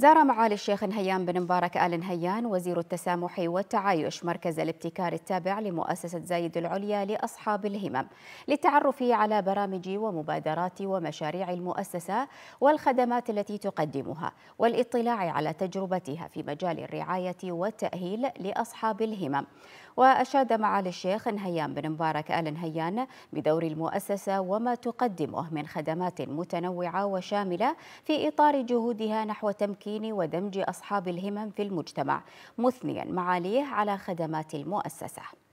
زار معالي الشيخ نهيان بن مبارك آل نهيان وزير التسامح والتعايش مركز الابتكار التابع لمؤسسة زايد العليا لأصحاب الهمم للتعرف على برامج ومبادرات ومشاريع المؤسسة والخدمات التي تقدمها والاطلاع على تجربتها في مجال الرعاية والتأهيل لأصحاب الهمم وأشاد معالي الشيخ نهيان بن مبارك آل نهيان بدور المؤسسة وما تقدمه من خدمات متنوعة وشاملة في إطار جهودها نحو تمكين تمكين ودمج أصحاب الهمم في المجتمع مثنيا معاليه على خدمات المؤسسة